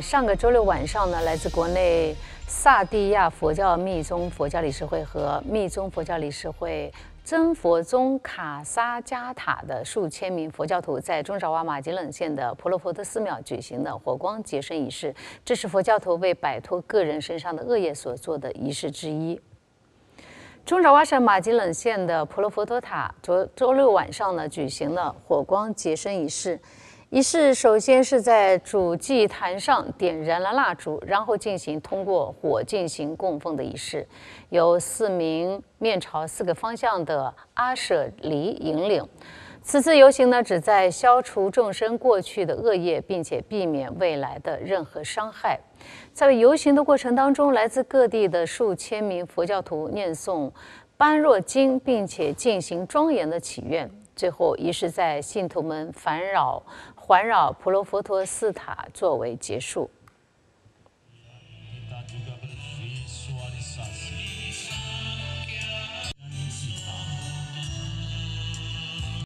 上个周六晚上呢，来自国内萨蒂亚佛教密宗佛教理事会和密宗佛教理事会真佛宗卡萨加塔的数千名佛教徒，在中爪哇马吉冷县的婆罗佛特寺庙举行的火光洁身仪式，这是佛教徒为摆脱个人身上的恶业所做的仪式之一。中爪哇省马吉冷县的婆罗佛陀塔，昨周六晚上呢，举行了火光洁身仪式。仪式首先是在主祭坛上点燃了蜡烛，然后进行通过火进行供奉的仪式，由四名面朝四个方向的阿舍离引领。此次游行呢，旨在消除众生过去的恶业，并且避免未来的任何伤害。在游行的过程当中，来自各地的数千名佛教徒念诵般若经，并且进行庄严的祈愿。最后，仪式在信徒们烦扰环绕普罗佛陀寺塔作为结束。